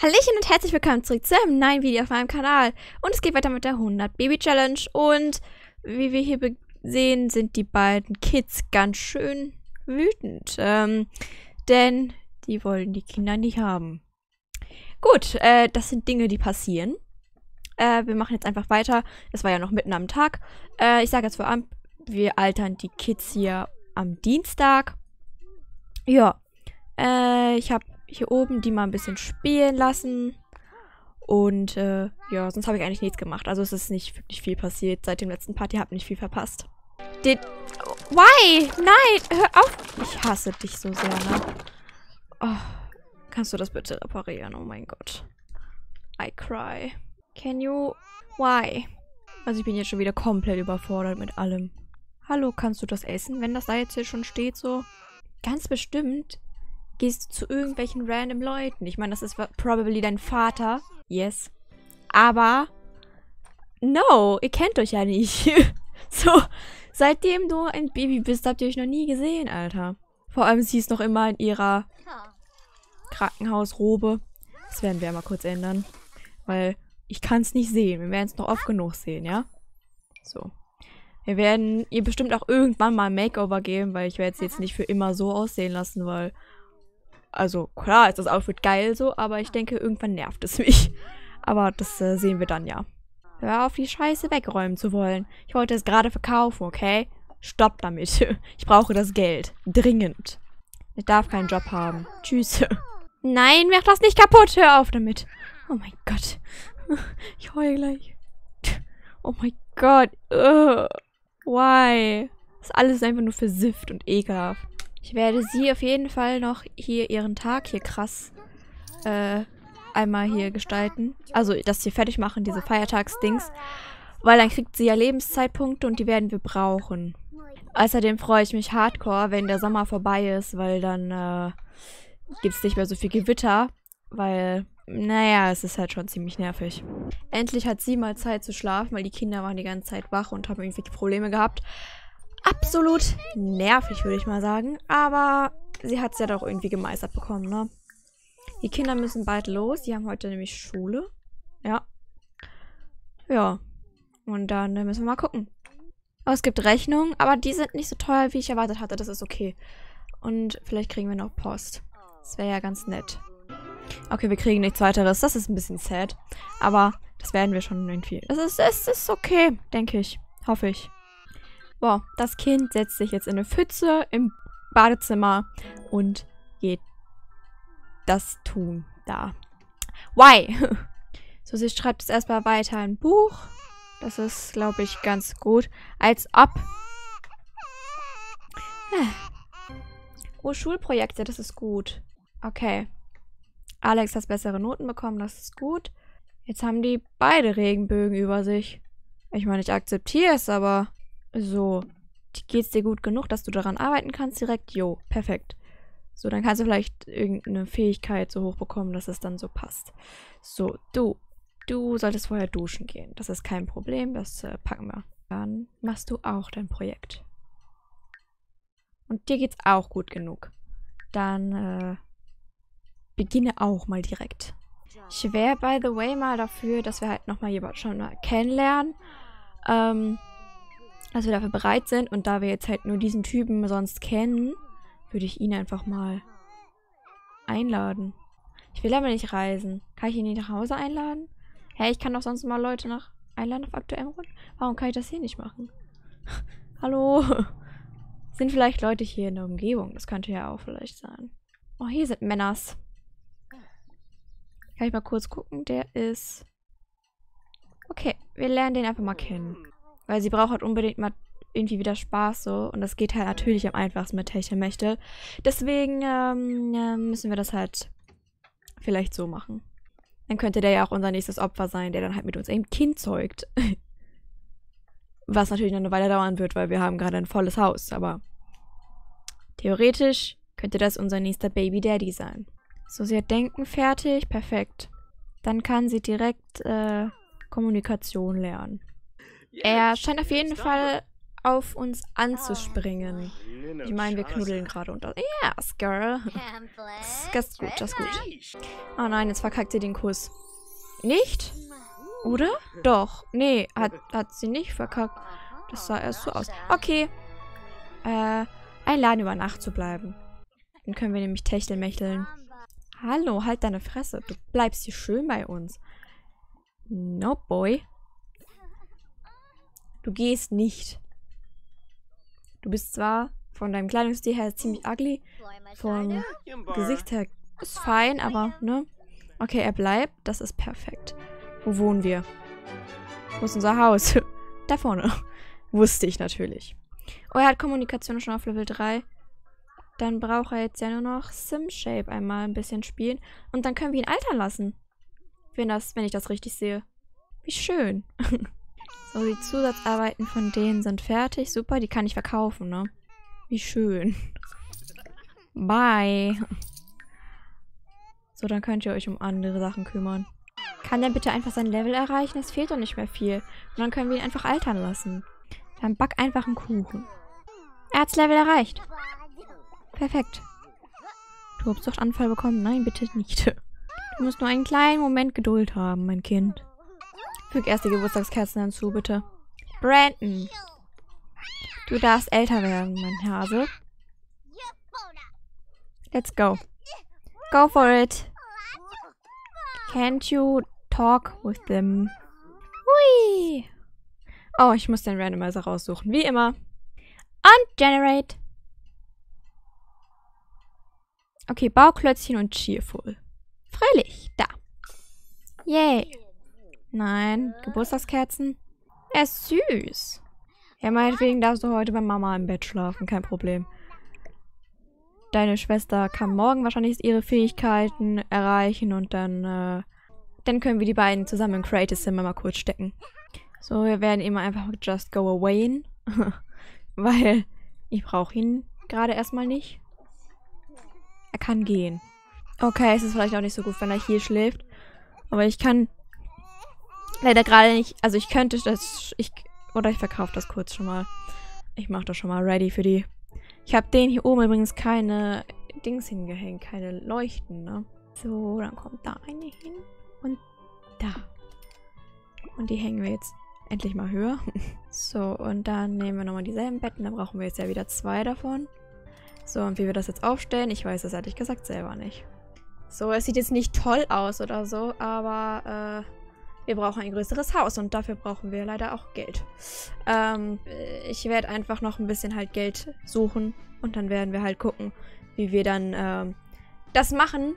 Hallöchen und herzlich willkommen zurück zu einem neuen Video auf meinem Kanal. Und es geht weiter mit der 100 Baby Challenge. Und wie wir hier sehen, sind die beiden Kids ganz schön wütend. Ähm, denn die wollen die Kinder nicht haben. Gut, äh, das sind Dinge, die passieren. Äh, wir machen jetzt einfach weiter. Es war ja noch mitten am Tag. Äh, ich sage jetzt vorab, wir altern die Kids hier am Dienstag. Ja, äh, ich habe hier oben die mal ein bisschen spielen lassen. Und äh, ja, sonst habe ich eigentlich nichts gemacht. Also es ist nicht wirklich viel passiert seit dem letzten Part. Ihr habt nicht viel verpasst. Did Why? Nein, hör auf. Ich hasse dich so sehr, ne? Oh, kannst du das bitte reparieren? Oh mein Gott. I cry. Can you... Why? Also ich bin jetzt schon wieder komplett überfordert mit allem. Hallo, kannst du das essen, wenn das da jetzt hier schon steht so? Ganz bestimmt gehst du zu irgendwelchen random Leuten. Ich meine, das ist probably dein Vater. Yes. Aber, no, ihr kennt euch ja nicht. so, seitdem du ein Baby bist, habt ihr euch noch nie gesehen, Alter. Vor allem, sie ist noch immer in ihrer Krankenhausrobe. Das werden wir mal kurz ändern. Weil ich kann es nicht sehen. Wir werden es noch oft genug sehen, ja? So. Wir werden ihr bestimmt auch irgendwann mal ein Makeover geben, weil ich werde es jetzt nicht für immer so aussehen lassen, weil also klar ist das Outfit geil so, aber ich denke, irgendwann nervt es mich. Aber das äh, sehen wir dann ja. Hör auf, die Scheiße wegräumen zu wollen. Ich wollte es gerade verkaufen, okay? Stopp damit. Ich brauche das Geld. Dringend. Ich darf keinen Job haben. Tschüss. Nein, mach das nicht kaputt. Hör auf damit. Oh mein Gott. Ich heule gleich. Oh mein Gott. Ugh. Why? Das alles ist einfach nur versifft und ekelhaft. Ich werde sie auf jeden Fall noch hier ihren Tag hier krass äh, einmal hier gestalten. Also, dass wir fertig machen, diese Feiertagsdings. Weil dann kriegt sie ja Lebenszeitpunkte und die werden wir brauchen. Außerdem freue ich mich hardcore, wenn der Sommer vorbei ist, weil dann äh, gibt es nicht mehr so viel Gewitter. Weil, naja, es ist halt schon ziemlich nervig. Endlich hat sie mal Zeit zu schlafen, weil die Kinder waren die ganze Zeit wach und haben irgendwelche Probleme gehabt absolut nervig, würde ich mal sagen. Aber sie hat es ja doch irgendwie gemeistert bekommen, ne? Die Kinder müssen bald los. Die haben heute nämlich Schule. Ja. Ja. Und dann äh, müssen wir mal gucken. Aber es gibt Rechnungen, aber die sind nicht so teuer, wie ich erwartet hatte. Das ist okay. Und vielleicht kriegen wir noch Post. Das wäre ja ganz nett. Okay, wir kriegen nichts weiteres. Das ist ein bisschen sad. Aber das werden wir schon irgendwie. Es ist, das ist okay, denke ich. Hoffe ich boah, das Kind setzt sich jetzt in eine Pfütze im Badezimmer und geht das tun da. Why? So, sie schreibt jetzt erstmal weiter ein Buch. Das ist, glaube ich, ganz gut. Als ob. Ah. Oh, Schulprojekte, das ist gut. Okay. Alex hat bessere Noten bekommen, das ist gut. Jetzt haben die beide Regenbögen über sich. Ich meine, ich akzeptiere es, aber so, geht's dir gut genug, dass du daran arbeiten kannst direkt? Jo, perfekt. So, dann kannst du vielleicht irgendeine Fähigkeit so hochbekommen, dass es dann so passt. So, du, du solltest vorher duschen gehen. Das ist kein Problem, das äh, packen wir. Dann machst du auch dein Projekt. Und dir geht's auch gut genug. Dann äh, beginne auch mal direkt. Ich wäre, by the way, mal dafür, dass wir halt nochmal jemanden schon mal kennenlernen. Ähm, dass wir dafür bereit sind. Und da wir jetzt halt nur diesen Typen sonst kennen, würde ich ihn einfach mal einladen. Ich will aber nicht reisen. Kann ich ihn nicht nach Hause einladen? Hä, hey, ich kann doch sonst mal Leute nach einladen auf aktuellem Grund. Warum kann ich das hier nicht machen? Hallo? Sind vielleicht Leute hier in der Umgebung? Das könnte ja auch vielleicht sein. Oh, hier sind Männers. Kann ich mal kurz gucken? Der ist... Okay, wir lernen den einfach mal kennen. Weil sie braucht halt unbedingt mal irgendwie wieder Spaß so. Und das geht halt natürlich am einfachsten mit Techtelmechtel. Deswegen ähm, müssen wir das halt vielleicht so machen. Dann könnte der ja auch unser nächstes Opfer sein, der dann halt mit uns ein Kind zeugt. Was natürlich noch eine Weile dauern wird, weil wir haben gerade ein volles Haus. Aber theoretisch könnte das unser nächster Baby Daddy sein. So, sie hat Denken fertig. Perfekt. Dann kann sie direkt äh, Kommunikation lernen. Er scheint auf jeden Fall auf uns anzuspringen. Ah, ich meine, wir knuddeln gerade unter. yes, girl. Das ist gut, das ist gut. Oh nein, jetzt verkackt sie den Kuss. Nicht? Hm. Oder? Doch. Nee, hat, hat sie nicht verkackt. Das sah erst so aus. Okay. Äh, einladen, über Nacht zu bleiben. Dann können wir nämlich techtelmächteln. Hallo, halt deine Fresse. Du bleibst hier schön bei uns. No, boy. Du gehst nicht. Du bist zwar von deinem Kleidungsstil her ziemlich ugly, vom Gesicht her ist fein, aber, ne? Okay, er bleibt. Das ist perfekt. Wo wohnen wir? Wo ist unser Haus? da vorne. Wusste ich natürlich. Oh, er hat Kommunikation schon auf Level 3. Dann braucht er jetzt ja nur noch Simshape einmal ein bisschen spielen. Und dann können wir ihn altern lassen. Wenn, das, wenn ich das richtig sehe. Wie schön. So, die Zusatzarbeiten von denen sind fertig. Super, die kann ich verkaufen, ne? Wie schön. Bye. So, dann könnt ihr euch um andere Sachen kümmern. Kann der bitte einfach sein Level erreichen? Es fehlt doch nicht mehr viel. Und dann können wir ihn einfach altern lassen. Dann back einfach einen Kuchen. Er hat's Level erreicht. Perfekt. Du hast doch Anfall bekommen. Nein, bitte nicht. Du musst nur einen kleinen Moment Geduld haben, mein Kind. Füg erst die Geburtstagskerzen hinzu, bitte. Brandon. Du darfst älter werden, mein Hase. Let's go. Go for it. Can't you talk with them? Hui. Oh, ich muss den Randomizer raussuchen, wie immer. Und generate. Okay, Bauklötzchen und Cheerful. Fröhlich. da. Yay. Nein. Geburtstagskerzen? Er ist süß. Ja, meinetwegen darfst du heute bei Mama im Bett schlafen. Kein Problem. Deine Schwester kann morgen wahrscheinlich ihre Fähigkeiten erreichen und dann, äh, dann können wir die beiden zusammen im Creative Sim mal kurz stecken. So, wir werden immer einfach just go away. In, weil ich brauche ihn gerade erstmal nicht. Er kann gehen. Okay, es ist vielleicht auch nicht so gut, wenn er hier schläft. Aber ich kann Leider gerade nicht. Also ich könnte das... Ich, oder ich verkaufe das kurz schon mal. Ich mache das schon mal ready für die... Ich habe den hier oben übrigens keine Dings hingehängt. Keine Leuchten, ne? So, dann kommt da eine hin. Und da. Und die hängen wir jetzt endlich mal höher. so, und dann nehmen wir nochmal dieselben Betten. Da brauchen wir jetzt ja wieder zwei davon. So, und wie wir das jetzt aufstellen, ich weiß das ehrlich gesagt selber nicht. So, es sieht jetzt nicht toll aus oder so, aber... Äh wir brauchen ein größeres Haus und dafür brauchen wir leider auch Geld. Ähm, ich werde einfach noch ein bisschen halt Geld suchen und dann werden wir halt gucken, wie wir dann ähm, das machen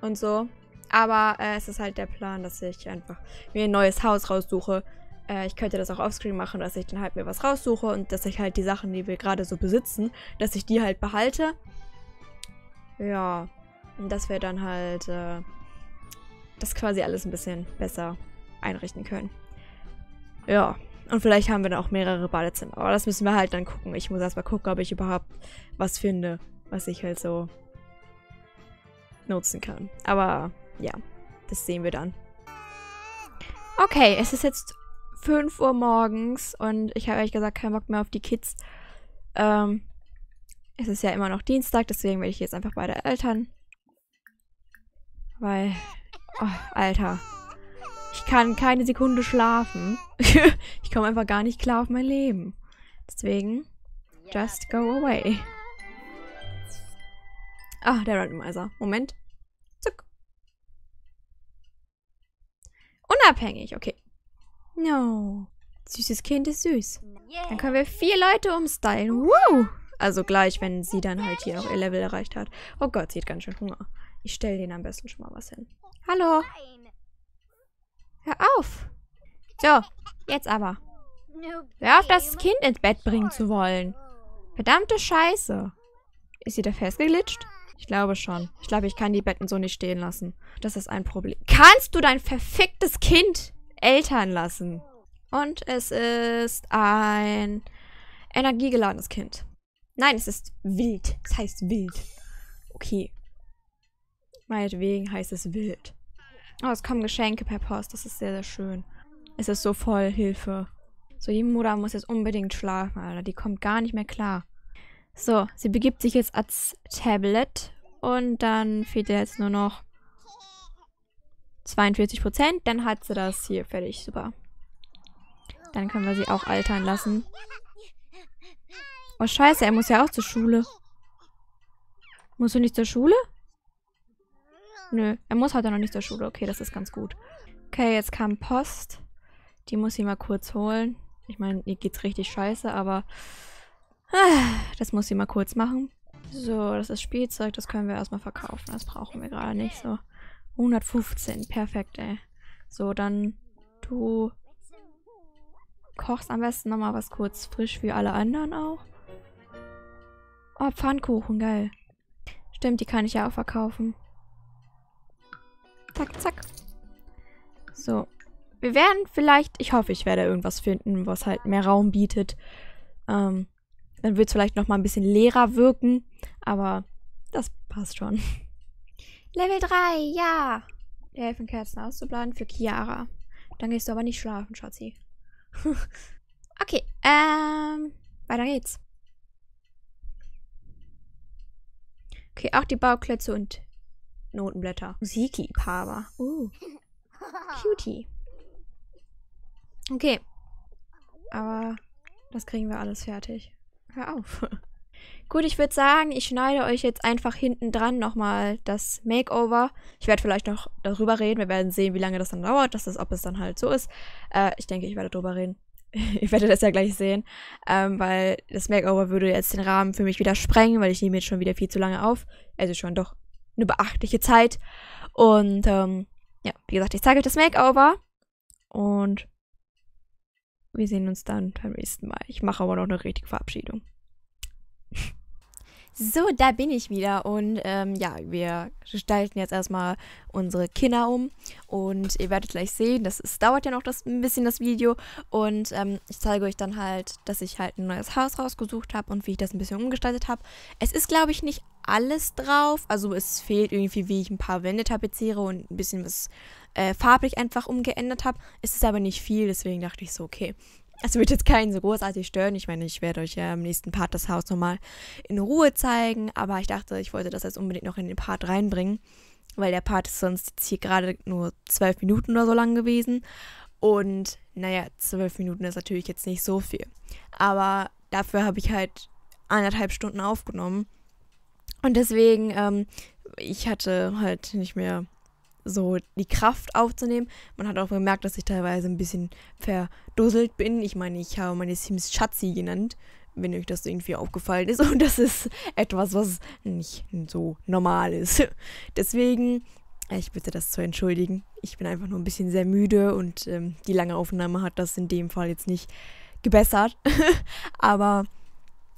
und so. Aber äh, es ist halt der Plan, dass ich einfach mir ein neues Haus raussuche. Äh, ich könnte das auch offscreen machen, dass ich dann halt mir was raussuche und dass ich halt die Sachen, die wir gerade so besitzen, dass ich die halt behalte. Ja, und das wäre dann halt... Äh, das quasi alles ein bisschen besser einrichten können. Ja, und vielleicht haben wir dann auch mehrere Badezimmer. Aber das müssen wir halt dann gucken. Ich muss erstmal gucken, ob ich überhaupt was finde, was ich halt so nutzen kann. Aber ja, das sehen wir dann. Okay, es ist jetzt 5 Uhr morgens und ich habe ehrlich gesagt keinen Bock mehr auf die Kids. Ähm, es ist ja immer noch Dienstag, deswegen werde ich jetzt einfach bei der Eltern. Weil Oh, Alter. Ich kann keine Sekunde schlafen. ich komme einfach gar nicht klar auf mein Leben. Deswegen, just go away. Ah, der Randomizer. Moment. Zuck. Unabhängig, okay. No. Süßes Kind ist süß. Dann können wir vier Leute umstylen. Woo! Also gleich, wenn sie dann halt hier auch ihr Level erreicht hat. Oh Gott, sie hat ganz schön Hunger. Ich stelle denen am besten schon mal was hin. Hallo. Hör auf. So, jetzt aber. Hör auf, das Kind ins Bett bringen zu wollen. Verdammte Scheiße. Ist sie da festgeglitscht? Ich glaube schon. Ich glaube, ich kann die Betten so nicht stehen lassen. Das ist ein Problem. Kannst du dein verficktes Kind eltern lassen? Und es ist ein energiegeladenes Kind. Nein, es ist wild. Es heißt wild. Okay. Meinetwegen heißt es wild. Oh, es kommen Geschenke per Post. Das ist sehr, sehr schön. Es ist so voll Hilfe. So, die Mutter muss jetzt unbedingt schlafen, Alter. Die kommt gar nicht mehr klar. So, sie begibt sich jetzt als Tablet. Und dann fehlt ihr jetzt nur noch 42 Prozent. Dann hat sie das hier fertig. Super. Dann können wir sie auch altern lassen. Oh, scheiße, er muss ja auch zur Schule. Musst du nicht zur Schule? Nö, er muss heute halt noch nicht zur Schule. Okay, das ist ganz gut. Okay, jetzt kam Post. Die muss ich mal kurz holen. Ich meine, ihr geht's richtig scheiße, aber ah, das muss ich mal kurz machen. So, das ist Spielzeug, das können wir erstmal verkaufen. Das brauchen wir gerade nicht. So, 115, perfekt, ey. So, dann du kochst am besten nochmal was kurz frisch wie alle anderen auch. Oh, Pfannkuchen, geil. Stimmt, die kann ich ja auch verkaufen. Zack, zack. So. Wir werden vielleicht, ich hoffe, ich werde irgendwas finden, was halt mehr Raum bietet. Ähm, dann wird es vielleicht nochmal ein bisschen leerer wirken, aber das passt schon. Level 3, ja. Wir helfen Kerzen auszubladen für Chiara. Dann gehst du aber nicht schlafen, Schatzi. okay, ähm, weiter geht's. Okay, auch die Bauklötze und Notenblätter. Musikliebhaber. Uh. Oh. Cutie. Okay. Aber das kriegen wir alles fertig. Hör auf. Gut, ich würde sagen, ich schneide euch jetzt einfach hinten dran nochmal das Makeover. Ich werde vielleicht noch darüber reden. Wir werden sehen, wie lange das dann dauert, dass das, ob es dann halt so ist. Äh, ich denke, ich werde darüber reden. ich werde das ja gleich sehen, ähm, weil das Makeover würde jetzt den Rahmen für mich wieder sprengen, weil ich nehme jetzt schon wieder viel zu lange auf. Also schon doch eine beachtliche Zeit. Und ähm, ja, wie gesagt, ich zeige euch das Makeover und wir sehen uns dann beim nächsten Mal. Ich mache aber noch eine richtige Verabschiedung. So, da bin ich wieder und ähm, ja, wir gestalten jetzt erstmal unsere Kinder um und ihr werdet gleich sehen, das ist, dauert ja noch das, ein bisschen das Video und ähm, ich zeige euch dann halt, dass ich halt ein neues Haus rausgesucht habe und wie ich das ein bisschen umgestaltet habe. Es ist, glaube ich, nicht alles drauf, also es fehlt irgendwie, wie ich ein paar Wände tapeziere und ein bisschen was äh, farblich einfach umgeändert habe. Es ist aber nicht viel, deswegen dachte ich so, okay, es also, wird jetzt keinen so großartig stören. Ich meine, ich werde euch ja im nächsten Part das Haus nochmal in Ruhe zeigen. Aber ich dachte, ich wollte das jetzt unbedingt noch in den Part reinbringen. Weil der Part ist sonst jetzt hier gerade nur zwölf Minuten oder so lang gewesen. Und naja, zwölf Minuten ist natürlich jetzt nicht so viel. Aber dafür habe ich halt anderthalb Stunden aufgenommen. Und deswegen, ähm, ich hatte halt nicht mehr so die Kraft aufzunehmen. Man hat auch gemerkt, dass ich teilweise ein bisschen verdusselt bin. Ich meine, ich habe meine Sims Schatzi genannt, wenn euch das irgendwie aufgefallen ist. Und das ist etwas, was nicht so normal ist. Deswegen, äh, ich bitte das zu entschuldigen. Ich bin einfach nur ein bisschen sehr müde und ähm, die lange Aufnahme hat das in dem Fall jetzt nicht gebessert. Aber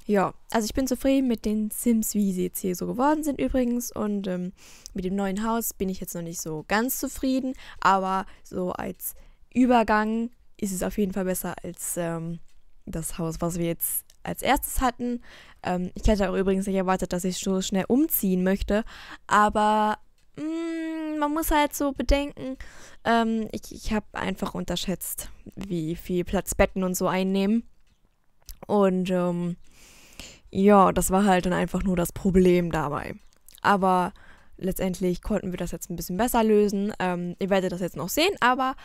ja, also ich bin zufrieden mit den Sims, wie sie jetzt hier so geworden sind übrigens. Und ähm, mit dem neuen Haus bin ich jetzt noch nicht so ganz zufrieden. Aber so als Übergang ist es auf jeden Fall besser als ähm, das Haus, was wir jetzt als erstes hatten. Ähm, ich hätte auch übrigens nicht erwartet, dass ich so schnell umziehen möchte. Aber mh, mm, man muss halt so bedenken, ähm, ich, ich habe einfach unterschätzt, wie viel Platz Betten und so einnehmen. Und ähm, ja, das war halt dann einfach nur das Problem dabei. Aber letztendlich konnten wir das jetzt ein bisschen besser lösen. Ähm, ihr werdet das jetzt noch sehen, aber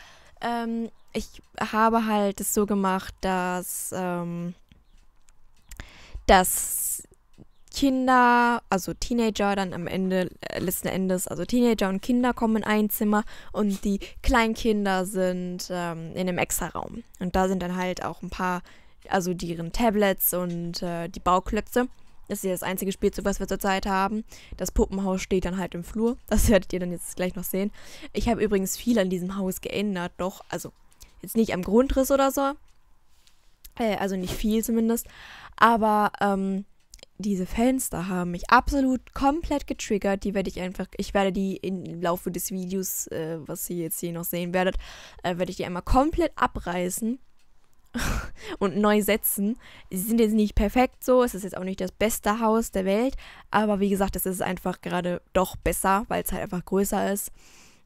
ähm, ich habe halt es so gemacht, dass, ähm, dass Kinder, also Teenager dann am Ende, äh, letzten Endes, also Teenager und Kinder kommen in ein Zimmer und die Kleinkinder sind ähm, in einem extra Raum. Und da sind dann halt auch ein paar also deren Tablets und äh, die Bauklötze. Das ist ja das einzige Spielzeug, was wir zurzeit haben. Das Puppenhaus steht dann halt im Flur. Das werdet ihr dann jetzt gleich noch sehen. Ich habe übrigens viel an diesem Haus geändert, doch. Also jetzt nicht am Grundriss oder so. Äh, also nicht viel zumindest. Aber ähm, diese Fenster haben mich absolut komplett getriggert. Die werde ich einfach, ich werde die im Laufe des Videos, äh, was ihr jetzt hier noch sehen werdet, äh, werde ich die einmal komplett abreißen und neu setzen. Sie sind jetzt nicht perfekt so, es ist jetzt auch nicht das beste Haus der Welt, aber wie gesagt, es ist einfach gerade doch besser, weil es halt einfach größer ist.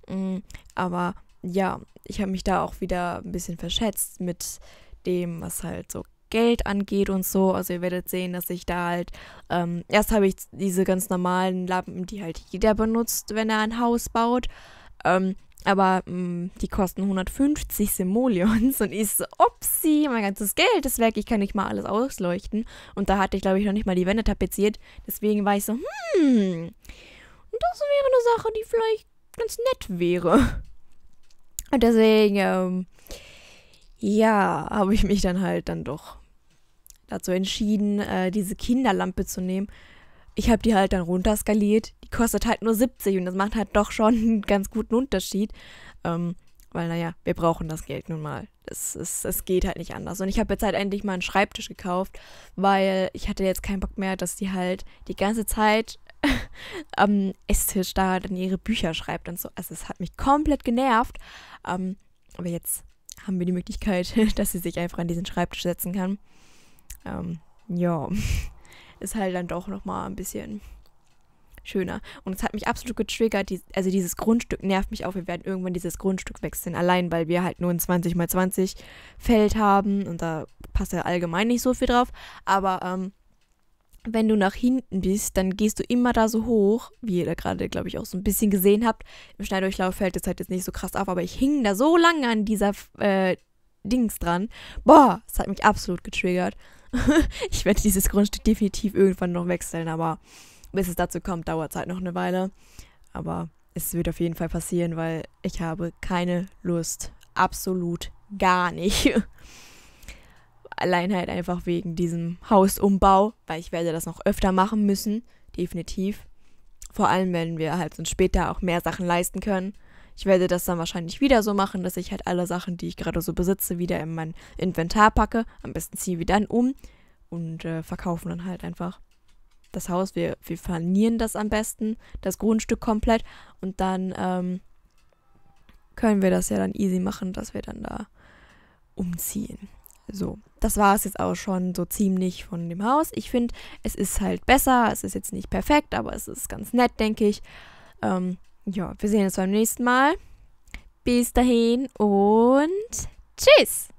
Mm, aber ja, ich habe mich da auch wieder ein bisschen verschätzt mit dem, was halt so Geld angeht und so. Also ihr werdet sehen, dass ich da halt, ähm, erst habe ich diese ganz normalen Lampen, die halt jeder benutzt, wenn er ein Haus baut. Ähm, aber mh, mm, die kosten 150 Simoleons und ich so, upsi, mein ganzes Geld ist weg, ich kann nicht mal alles ausleuchten. Und da hatte ich, glaube ich, noch nicht mal die Wände tapeziert. Deswegen war ich so, hm, das wäre eine Sache, die vielleicht ganz nett wäre. Und deswegen, ähm, ja, habe ich mich dann halt dann doch dazu entschieden, äh, diese Kinderlampe zu nehmen ich habe die halt dann runter skaliert. Die kostet halt nur 70 und das macht halt doch schon einen ganz guten Unterschied. Ähm, weil, naja, wir brauchen das Geld nun mal. Es, es geht halt nicht anders. Und ich habe jetzt halt endlich mal einen Schreibtisch gekauft, weil ich hatte jetzt keinen Bock mehr, dass die halt die ganze Zeit am Esstisch da dann ihre Bücher schreibt und so. Also es hat mich komplett genervt. Ähm, aber jetzt haben wir die Möglichkeit, dass sie sich einfach an diesen Schreibtisch setzen kann. Ähm, ja ist halt dann doch nochmal ein bisschen schöner. Und es hat mich absolut getriggert. Die, also dieses Grundstück nervt mich auch. Wir werden irgendwann dieses Grundstück wechseln. Allein, weil wir halt nur ein 20 mal 20 Feld haben. Und da passt ja allgemein nicht so viel drauf. Aber ähm, wenn du nach hinten bist, dann gehst du immer da so hoch, wie ihr da gerade, glaube ich, auch so ein bisschen gesehen habt. Im Schneidurchlauf fällt das halt jetzt nicht so krass auf. Aber ich hing da so lange an dieser äh, Dings dran. Boah, es hat mich absolut getriggert. ich werde dieses Grundstück definitiv irgendwann noch wechseln, aber bis es dazu kommt, dauert es halt noch eine Weile. Aber es wird auf jeden Fall passieren, weil ich habe keine Lust. Absolut gar nicht. Allein halt einfach wegen diesem Hausumbau, weil ich werde das noch öfter machen müssen, definitiv. Vor allem, wenn wir halt uns später auch mehr Sachen leisten können. Ich werde das dann wahrscheinlich wieder so machen, dass ich halt alle Sachen, die ich gerade so besitze, wieder in mein Inventar packe. Am besten ziehe wir dann um und äh, verkaufen dann halt einfach das Haus. Wir, wir planieren das am besten, das Grundstück komplett. Und dann ähm, können wir das ja dann easy machen, dass wir dann da umziehen. So, das war es jetzt auch schon so ziemlich von dem Haus. Ich finde, es ist halt besser. Es ist jetzt nicht perfekt, aber es ist ganz nett, denke ich. Ähm, ja, wir sehen uns beim nächsten Mal. Bis dahin und tschüss!